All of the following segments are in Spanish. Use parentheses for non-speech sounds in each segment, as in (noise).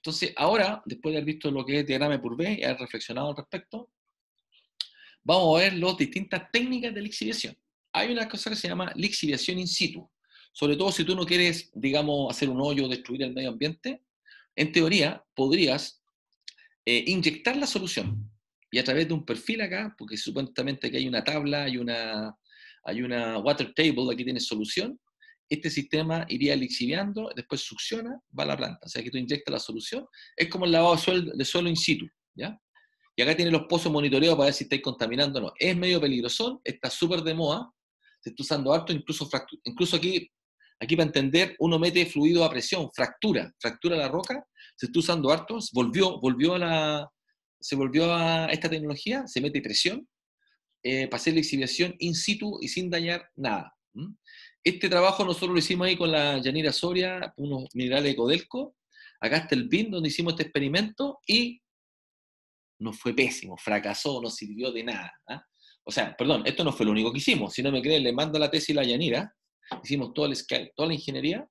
Entonces, ahora, después de haber visto lo que es diagrama por B y haber reflexionado al respecto, vamos a ver las distintas técnicas de lixiviación. Hay una cosa que se llama lixiviación in situ. Sobre todo si tú no quieres, digamos, hacer un hoyo, destruir el medio ambiente, en teoría podrías eh, inyectar la solución. Y a través de un perfil acá, porque supuestamente aquí hay una tabla, hay hay una water table, aquí tienes solución, este sistema iría lixiviando, después succiona, va a la planta. O sea, que tú inyectas la solución. Es como el lavado de suelo, in situ, ¿ya? Y acá tiene los pozos monitoreados para ver si estáis contaminando o no. Es medio peligroso, está súper de moda, se está usando alto, incluso, incluso aquí, aquí para entender, uno mete fluido a presión, fractura, fractura la roca, se está usando harto, volvió, volvió a la, se volvió a esta tecnología, se mete presión eh, para hacer la in situ y sin dañar nada. Este trabajo nosotros lo hicimos ahí con la Yanira Soria, unos minerales de Codelco. Acá está el PIN donde hicimos este experimento y nos fue pésimo, fracasó, no sirvió de nada. ¿ah? O sea, perdón, esto no fue lo único que hicimos. Si no me creen, le mando la tesis a la Yanira. Hicimos toda toda la ingeniería,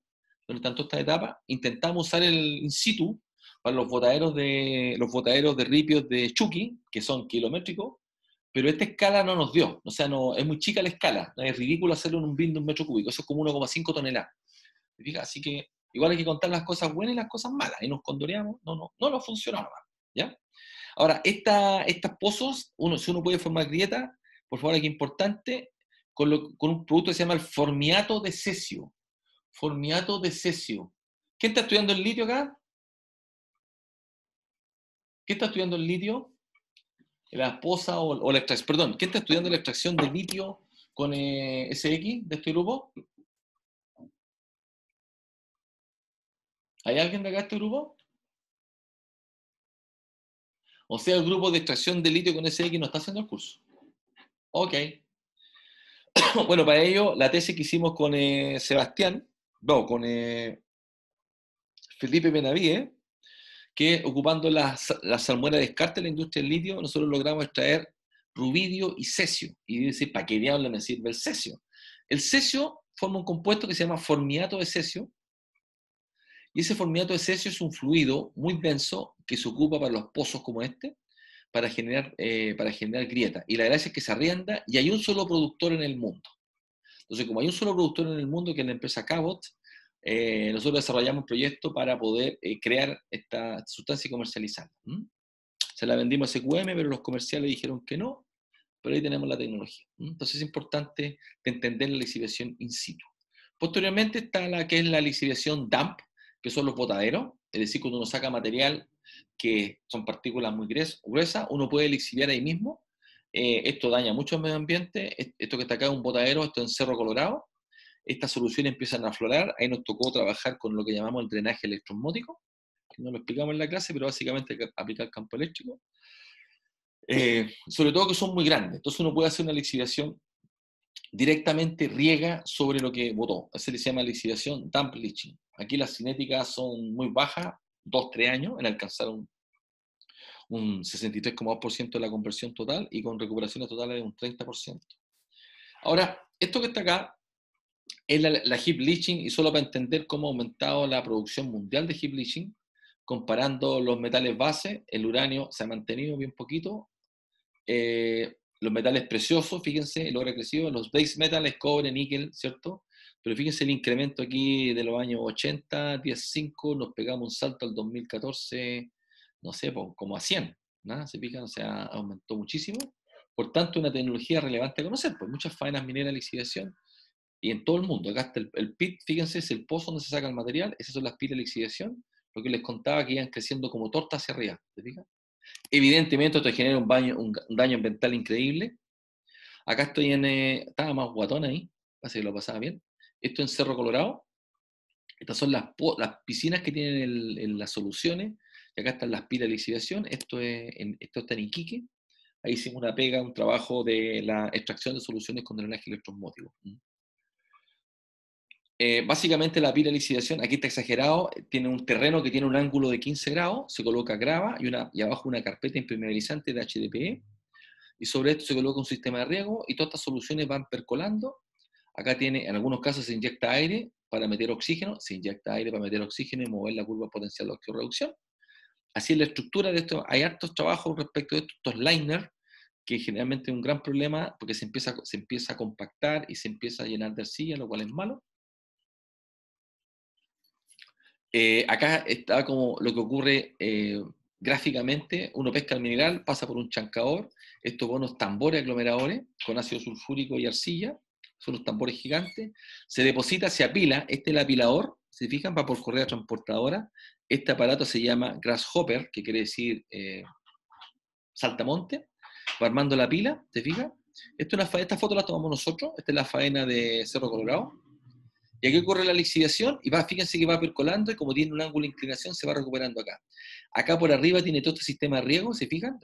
durante tanto esta etapa. Intentamos usar el in situ para los botaderos de, los botaderos de ripios de Chucky, que son kilométricos, pero esta escala no nos dio, o sea, no, es muy chica la escala, es ridículo hacerlo en un bin de un metro cúbico, eso es como 1,5 toneladas. Así que igual hay que contar las cosas buenas y las cosas malas, y nos condoreamos, no, no, no nos funcionaba, ¿ya? Ahora, esta, estas pozos, uno, si uno puede formar grietas, por favor, aquí importante, con, con un producto que se llama el formiato de cesio. Formiato de cesio. ¿Quién está estudiando el litio acá? ¿Quién está estudiando el litio? la esposa o, la extracción, perdón, ¿quién está estudiando la extracción de litio con eh, SX de este grupo? ¿Hay alguien de acá de este grupo? O sea, el grupo de extracción de litio con SX no está haciendo el curso. Ok. (coughs) bueno, para ello, la tesis que hicimos con eh, Sebastián, no, con eh, Felipe ¿eh? que ocupando las la de descarte de la industria del litio, nosotros logramos extraer rubidio y cesio. Y dice, ¿para qué diablos me sirve el cesio? El cesio forma un compuesto que se llama formiato de cesio. Y ese formiato de cesio es un fluido muy denso que se ocupa para los pozos como este, para generar, eh, para generar grietas. Y la gracia es que se arrienda y hay un solo productor en el mundo. Entonces, como hay un solo productor en el mundo, que es la empresa Cabot, eh, nosotros desarrollamos un proyecto para poder eh, crear esta sustancia y comercializarla. Se la vendimos a SQM, pero los comerciales dijeron que no, pero ahí tenemos la tecnología. Entonces es importante entender la lixiviación in situ. Posteriormente está la que es la lixiviación dump, que son los botaderos, es decir, cuando uno saca material que son partículas muy gruesas, uno puede lixiviar ahí mismo. Eh, esto daña mucho el medio ambiente. Esto que está acá es un botadero, esto en Cerro Colorado, estas soluciones empiezan a aflorar. Ahí nos tocó trabajar con lo que llamamos el drenaje electromótico, que no lo explicamos en la clase, pero básicamente aplicar campo eléctrico. Eh, sobre todo que son muy grandes, entonces uno puede hacer una lixiviación directamente riega sobre lo que botó. Eso se llama lixiviación dump leaching. Aquí las cinéticas son muy bajas, 2-3 años, en alcanzar un, un 63,2% de la conversión total y con recuperaciones totales de un 30%. Ahora, esto que está acá es la, la heap leaching y solo para entender cómo ha aumentado la producción mundial de heap leaching, comparando los metales base, el uranio se ha mantenido bien poquito, eh, los metales preciosos, fíjense, el oro ha crecido, los base metales, cobre, níquel, ¿cierto? Pero fíjense el incremento aquí de los años 80, 10, 5, nos pegamos un salto al 2014, no sé, como a 100, ¿no? Se fijan o sea, aumentó muchísimo. Por tanto, una tecnología relevante a conocer, pues muchas faenas mineras de liquidación, y en todo el mundo. Acá está el, pit, fíjense, es el pozo donde se saca el material, esas son las pilas de oxidación, lo que les contaba que iban creciendo como torta hacia arriba, Evidentemente esto genera un, daño ambiental increíble. Acá estoy en, eh, estaba más guatón ahí, así que lo pasaba bien. Esto en Cerro Colorado. Estas son las, piscinas que tienen las soluciones. Y acá están las pilas de lixiviación. Esto, esto está en Iquique. Ahí hicimos una pega, un trabajo de la extracción de soluciones con drenaje electrosmótico. Eh, básicamente la licitación, aquí está exagerado, eh, tiene un terreno que tiene un ángulo de 15 grados, se coloca grava y, una, y abajo una carpeta impermeabilizante de HDPE, y sobre esto se coloca un sistema de riego y todas estas soluciones van percolando. Acá tiene, en algunos casos se inyecta aire para meter oxígeno, se inyecta aire para meter oxígeno y mover la curva potencial de oxirreducción. Así es la estructura de esto, hay hartos trabajos respecto de estos liners, que generalmente es un gran problema porque se empieza, se empieza a compactar y se empieza a llenar de arcilla, lo cual es malo eh, acá está como lo que ocurre eh, gráficamente, uno pesca el mineral, pasa por un chancador, estos bonos tambores aglomeradores con ácido sulfúrico y arcilla, son los tambores gigantes, se deposita, se apila, este es el apilador, se fijan, va por correa transportadora, este aparato se llama grasshopper, que quiere decir eh, saltamonte, va armando la pila, ¿te fijan, una, esta foto la tomamos nosotros, esta es la faena de Cerro Colorado, y aquí ocurre la lixiviación y va, fíjense que va percolando y como tiene un ángulo de inclinación se va recuperando acá. Acá por arriba tiene todo este sistema de riego, ¿se fijan?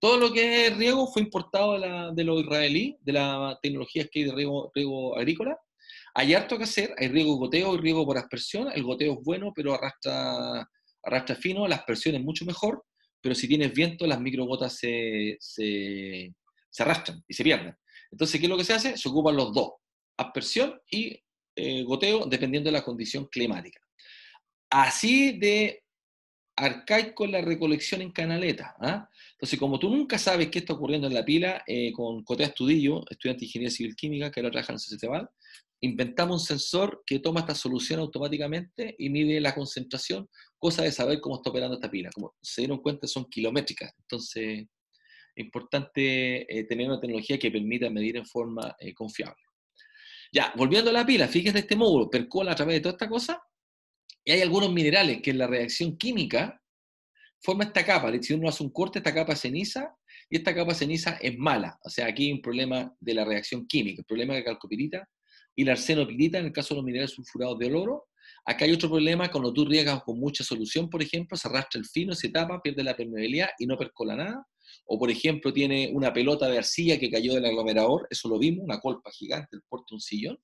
todo eh, lo que es riego fue importado de, los israelíes, de la tecnología que hay de riego, agrícola. Hay harto que hacer, hay riego goteo, y riego por aspersión, el goteo es bueno, pero arrastra, arrastra fino, la aspersión es mucho mejor, pero si tienes viento, las microgotas se, se, se arrastran y se pierden. Entonces, ¿qué es lo que se hace? Se ocupan los dos, aspersión y eh, goteo dependiendo de la condición climática. Así de arcaico la recolección en canaleta. ¿ah? Entonces, como tú nunca sabes qué está ocurriendo en la pila, eh, con Cotea Estudillo, estudiante de Ingeniería Civil Química, que ahora trabaja en inventamos un sensor que toma esta solución automáticamente y mide la concentración, cosa de saber cómo está operando esta pila. Como se dieron cuenta, son kilométricas. Entonces, es importante eh, tener una tecnología que permita medir en forma confiable. Ya, volviendo a la pila, fíjese este módulo, percola a través de toda esta cosa, y hay algunos minerales que en la reacción química forma esta capa, si uno hace un corte, esta capa ceniza, y esta capa ceniza es mala, o sea, aquí hay un problema de la reacción química, el problema de la calcopirita y la arsenopirita en el caso de los minerales sulfurados de oro, Acá hay otro problema, cuando tú riegas con mucha solución, por ejemplo, se arrastra el fino, se tapa, pierde la permeabilidad y no percola nada. O, por ejemplo, tiene una pelota de arcilla que cayó del aglomerador, eso lo vimos, una colpa gigante, el puerto un sillón,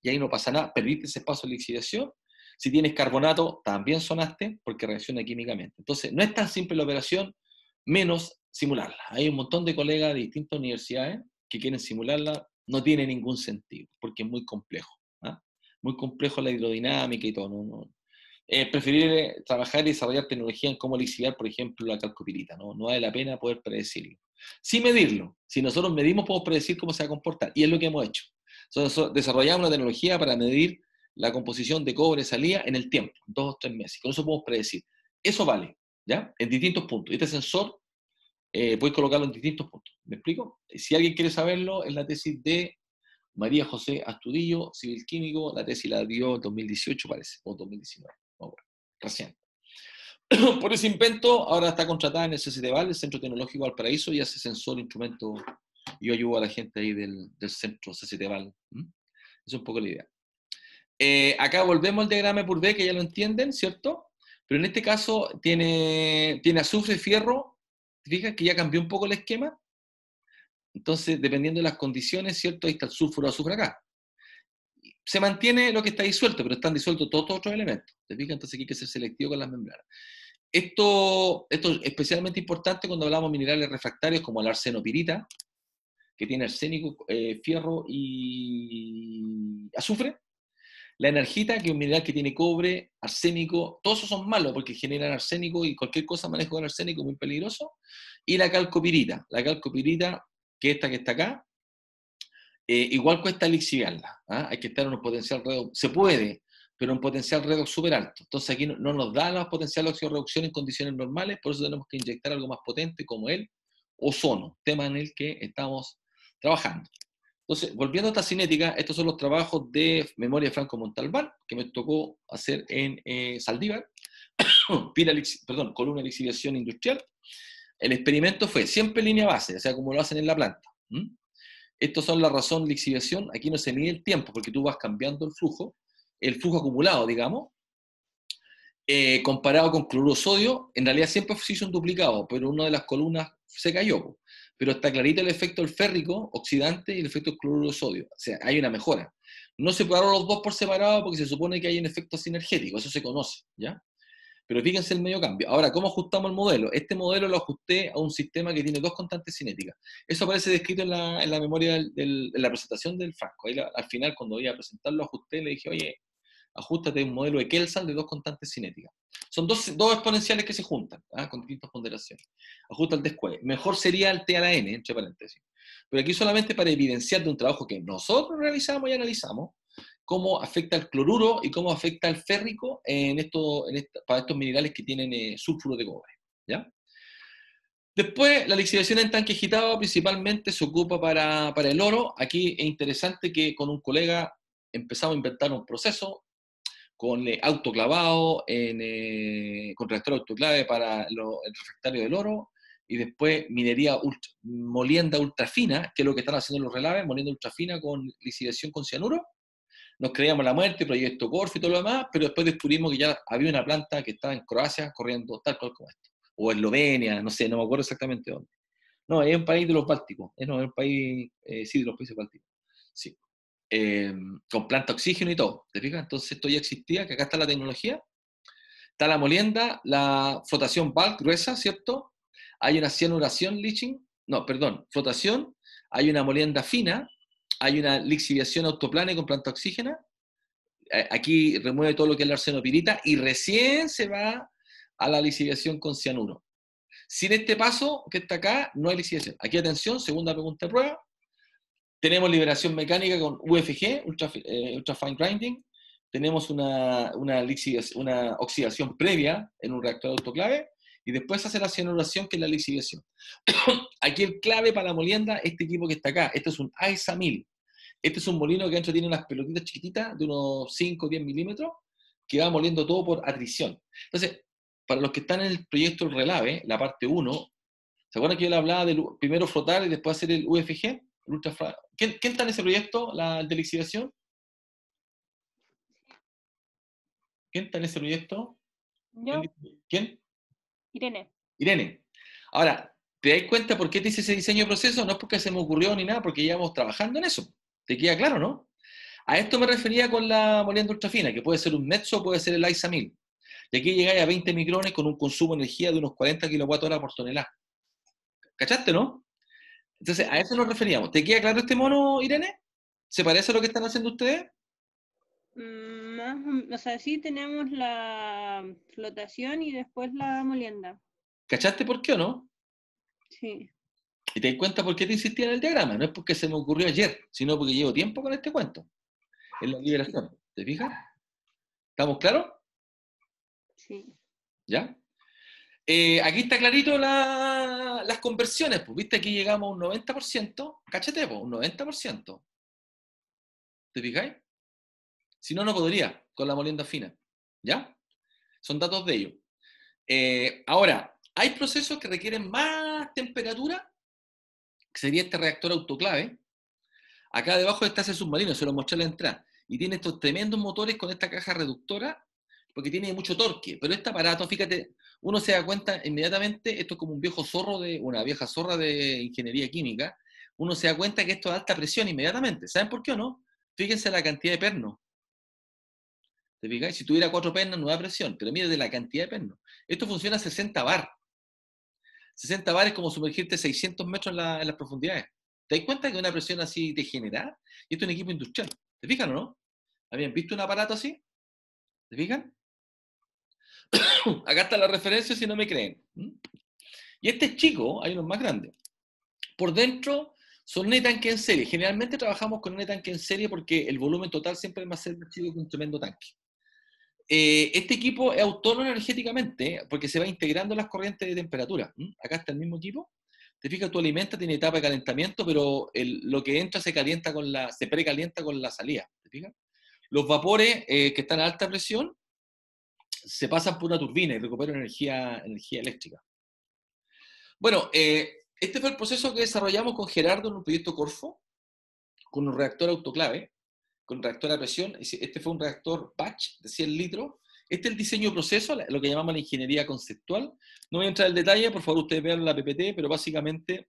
y ahí no pasa nada, perdiste ese espacio de lixiviación. Si tienes carbonato, también sonaste porque reacciona químicamente. Entonces, no es tan simple la operación, menos simularla. Hay un montón de colegas de distintas universidades que quieren simularla, no tiene ningún sentido, porque es muy complejo muy complejo la hidrodinámica y todo. ¿no? no. preferir eh, trabajar y desarrollar tecnología en cómo lixiviar, por ejemplo, la calcopirita. ¿no? no vale la pena poder predecirlo. sin medirlo. Si nosotros medimos, podemos predecir cómo se va a comportar. Y es lo que hemos hecho. Entonces, desarrollamos una tecnología para medir la composición de cobre salía en el tiempo, dos o tres meses. Con eso podemos predecir. Eso vale, ¿ya? En distintos puntos. Este sensor eh, puedes colocarlo en distintos puntos. ¿Me explico? Si alguien quiere saberlo, es la tesis de María José Astudillo, civil químico, la tesis la dio en 2018, parece, o 2019, no, recién. (coughs) Por ese invento, ahora está contratada en el CCTVAL, el Centro Tecnológico Valparaíso, y hace sensor, instrumento, yo ayudo a la gente ahí del, centro CCTVAL. es un poco la idea. Eh, acá volvemos al diagrama por Purvé, que ya lo entienden, ¿cierto? Pero en este caso tiene, tiene azufre, fierro, Fíjate que ya cambió un poco el esquema, entonces, dependiendo de las condiciones, ¿cierto? Ahí está el sulfuro azufre acá. Se mantiene lo que está disuelto, pero están disueltos todos estos otros elementos. Entonces aquí hay que ser selectivo con las membranas. Esto, esto es especialmente importante cuando hablamos de minerales refractarios como el arsenopirita, que tiene arsénico, eh, fierro y azufre. La energita, que es un mineral que tiene cobre, arsénico, todos esos son malos porque generan arsénico y cualquier cosa manejo con arsénico muy peligroso. Y la calcopirita. La calcopirita que esta que está acá, eh, igual cuesta elixirarla. ¿ah? Hay que estar en un potencial redox. Se puede, pero un potencial redox súper alto. Entonces aquí no, nos da los potenciales de reducción en condiciones normales, por eso tenemos que inyectar algo más potente como el ozono, tema en el que estamos trabajando. Entonces, volviendo a esta cinética, estos son los trabajos de memoria Franco Montalbán, que me tocó hacer en eh, Saldívar, (coughs) perdón, columna de industrial, el experimento fue siempre línea base, o sea, como lo hacen en la planta. Estas Estos son la razón de lixiviación. Aquí no se mide el tiempo porque tú vas cambiando el flujo, el flujo acumulado, digamos. Eh, comparado con cloruro sodio, en realidad siempre se hizo un duplicado, pero una de las columnas se cayó. Pero está clarito el efecto del férrico oxidante y el efecto del cloruro sodio. O sea, hay una mejora. No se separaron los dos por separado porque se supone que hay un efecto sinergético, eso se conoce, ¿ya? Pero fíjense el medio cambio. Ahora, ¿cómo ajustamos el modelo? Este modelo lo ajusté a un sistema que tiene dos constantes cinéticas. Eso aparece descrito en la, memoria, la presentación del frasco. Ahí al final, cuando voy a presentarlo, ajusté, le dije, oye, ajustate un modelo de Kelsan de dos constantes cinéticas. Son dos, exponenciales que se juntan, ¿ah? con distintas ponderaciones. Ajusta el descueve. Mejor sería el T a la N, entre paréntesis. Pero aquí solamente para evidenciar de un trabajo que nosotros realizamos y analizamos, cómo afecta el cloruro y cómo afecta el férrico en esto, para estos minerales que tienen eh, sulfuro de cobre. ¿ya? Después, la lixiviación en tanque agitado principalmente se ocupa para, el oro. Aquí es interesante que con un colega empezamos a inventar un proceso con eh, autoclavado, en, eh, con reactor autoclave para el refractario del oro, y después minería molienda ultrafina, que es lo que están haciendo los relaves, molienda ultrafina con lixiviación con cianuro, nos creíamos la muerte, proyecto Corfo y todo lo demás, pero después descubrimos que ya había una planta que estaba en Croacia corriendo tal cual como esto, o Eslovenia, no sé, no me acuerdo exactamente dónde. No, es un país de los Bálticos, es, no, un país, eh, sí, de los países Bálticos, sí. Eh, con planta oxígeno y todo, ¿te fijas? Entonces esto ya existía, que acá está la tecnología, está la molienda, la flotación bulk gruesa, ¿cierto? Hay una cianuración leaching, no, perdón, flotación, hay una molienda fina, hay una lixiviación autoplana con planta oxígena. Eh, aquí remueve todo lo que es la arsenopirita y recién se va a la lixiviación con cianuro. Sin este paso que está acá, no hay lixiviación. Aquí atención, segunda pregunta de prueba. Tenemos liberación mecánica con UFG, eh, ultra, fine grinding. Tenemos una, una oxidación previa en un reactor autoclave y después hace la cianuración, que es la lixiviación. (coughs) Aquí el clave para la molienda, este equipo que está acá, este es un AESA 1000. Este es un molino que dentro tiene unas pelotitas chiquititas de unos 5 o 10 milímetros que va moliendo todo por atrición. Entonces, para los que están en el proyecto Relave, la parte 1, ¿se acuerdan que yo le hablaba del primero frotar y después hacer el UFG? ¿Quién, está en ese proyecto, la de lixiviación? ¿Quién está en ese proyecto? ¿Quién? Irene. Irene. Ahora, ¿te das cuenta por qué te hice ese diseño de proceso? No es porque se me ocurrió ni nada, porque llevamos trabajando en eso. ¿Te queda claro, no? A esto me refería con la molienda ultrafina, que puede ser un mezzo, puede ser el ISA 1000. Y aquí llegáis a 20 micrones con un consumo de energía de unos 40 kWh por tonelada. ¿Cachaste, no? Entonces, a eso nos referíamos. ¿Te queda claro este mono, Irene? ¿Se parece a lo que están haciendo ustedes? No. Mm, Mm, o sea, sí tenemos la flotación y después la molienda. ¿Cachaste por qué o no? Sí. Y te das cuenta por qué te insistí en el diagrama. No es porque se me ocurrió ayer, sino porque llevo tiempo con este cuento. En la liberación. ¿Te fijas? ¿Estamos claros? Sí. ¿Ya? Eh, aquí está clarito las conversiones. Pues viste, aquí llegamos a un 90%. Cachete, pues, un 90%. ¿Te fijáis? Si no, no podría con la molienda fina. ¿Ya? Son datos de ello. Eh, ahora, hay procesos que requieren más temperatura, que sería este reactor autoclave. Acá debajo está ese submarino, se lo mostré a la entrada. Y tiene estos tremendos motores con esta caja reductora, porque tiene mucho torque. Pero este aparato, fíjate, uno se da cuenta inmediatamente, esto es como un viejo zorro de, una vieja zorra de ingeniería química, uno se da cuenta que esto es alta presión inmediatamente. ¿Saben por qué o no? Fíjense la cantidad de pernos. ¿Te fijas? Si tuviera cuatro pernos, no da presión, pero mire de la cantidad de pernos. Esto funciona a 60 bar. 60 bar es como sumergirte 600 metros en, las profundidades. ¿Te das cuenta que una presión así te genera? Y esto es un equipo industrial. ¿Te fijan o no? ¿Habían visto un aparato así? ¿Te fijan? (coughs) Acá está la referencia si no me creen. ¿Mm? Y este chico, hay unos más grandes. Por dentro son un tanque en serie. Generalmente trabajamos con un tanque en serie porque el volumen total siempre es más chico que un tremendo tanque. Eh, este equipo es autónomo energéticamente, porque se va integrando las corrientes de temperatura. Acá está el mismo equipo. Te fijas, Tu alimenta, tiene etapa de calentamiento, pero lo que entra se calienta con la, se precalienta con la salida. ¿Te fijas? Los vapores eh, que están a alta presión se pasan por una turbina y recuperan energía, energía eléctrica. Bueno, eh, este fue el proceso que desarrollamos con Gerardo en un proyecto Corfo, con un reactor autoclave con reactor a presión. Este fue un reactor batch de 100 litros. Este es el diseño proceso, lo que llamamos la ingeniería conceptual. No voy a entrar en detalle, por favor ustedes vean la PPT, pero básicamente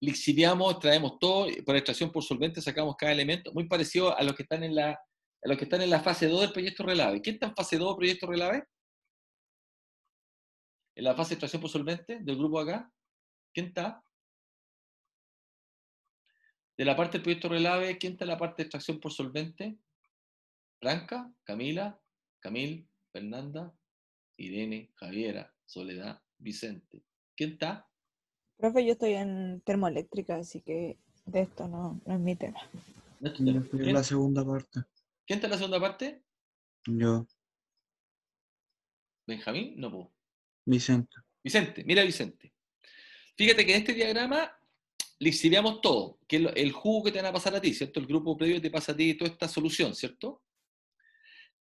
lixiviamos, extraemos todo, por extracción por solvente sacamos cada elemento, muy parecido a los que están en la, a los que están en la fase 2 del proyecto Relave. ¿Quién está en fase 2 del proyecto Relave? En la fase de extracción por solvente del grupo acá. ¿Quién está? De la parte del proyecto Relave, ¿quién está en la parte de extracción por solvente? Blanca, Camila, Camil, Fernanda, Irene, Javiera, Soledad, Vicente. ¿Quién está? Profe, yo estoy en termoeléctrica, así que de esto no, no es mi tema. Yo la segunda parte. ¿Quién está en la segunda parte? Yo. ¿Benjamín? No puedo. Vicente. Vicente, mira Vicente. Fíjate que en este diagrama exiliamos todo, que es el, jugo que te van a pasar a ti, ¿cierto? El grupo previo te pasa a ti toda esta solución, ¿cierto?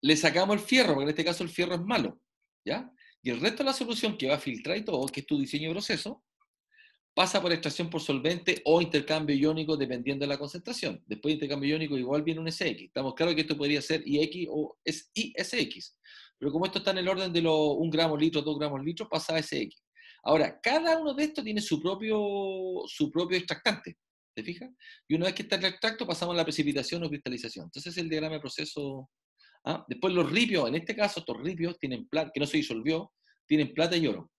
Le sacamos el fierro, porque en este caso el fierro es malo, ¿ya? Y el resto de la solución que va a filtrar y todo, que es tu diseño de proceso, pasa por extracción por solvente o intercambio iónico dependiendo de la concentración. Después de intercambio iónico igual viene un SX. Estamos claros que esto podría ser IX o ISX. Pero como esto está en el orden de los 1 gramo litro, 2 gramos litro, pasa a SX. Ahora, cada uno de estos tiene su propio, su propio extractante, ¿te fijas? Y una vez que está el extracto, pasamos a la precipitación o cristalización. Entonces, el diagrama de proceso. ¿ah? Después, los ripios, en este caso, estos ripios tienen plata, que no se disolvió, tienen plata y oro.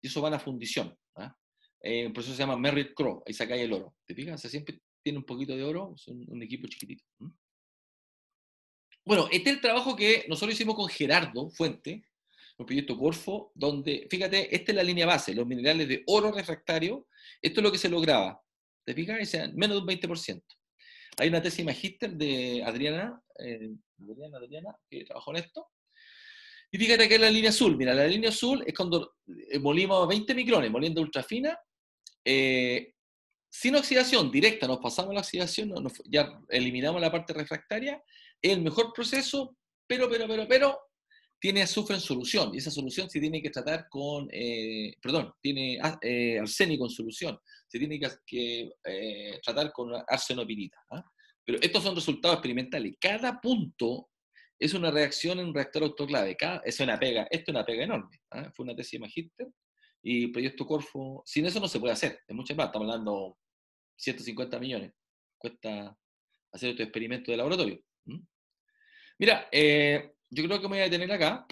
Y eso va a la fundición. ¿ah? Eh, proceso se llama Merritt Crow, ahí saca el oro. ¿Te fijas? O sea, siempre tiene un poquito de oro, es un, equipo chiquitito. Bueno, este es el trabajo que nosotros hicimos con Gerardo Fuente, un proyecto Corfo, donde, fíjate, esta es la línea base, los minerales de oro refractario, esto es lo que se lograba. ¿Te fijas? menos de un 20%. Hay una tesis magíster de Adriana, eh, Adriana, Adriana, que trabajó en esto. Y fíjate que es la línea azul. Mira, la línea azul es cuando eh, molimos 20 micrones, moliendo ultrafina, eh, sin oxidación directa, nos pasamos la oxidación, ya eliminamos la parte refractaria, es el mejor proceso, pero, pero, pero, pero, tiene azufre en solución y esa solución se tiene que tratar con, eh, perdón, tiene ah, eh, arsénico en solución, se tiene que, eh, tratar con arsenopirita. ¿ah? Pero estos son resultados experimentales. Cada punto es una reacción en un reactor autoclave. es una pega, esto es una pega enorme. ¿ah? Fue una tesis de Magister y proyecto Corfo. Sin eso no se puede hacer, es mucho más. Estamos hablando 150 millones. Cuesta hacer este experimento de laboratorio. Mira, eh, yo creo que me voy a detener acá.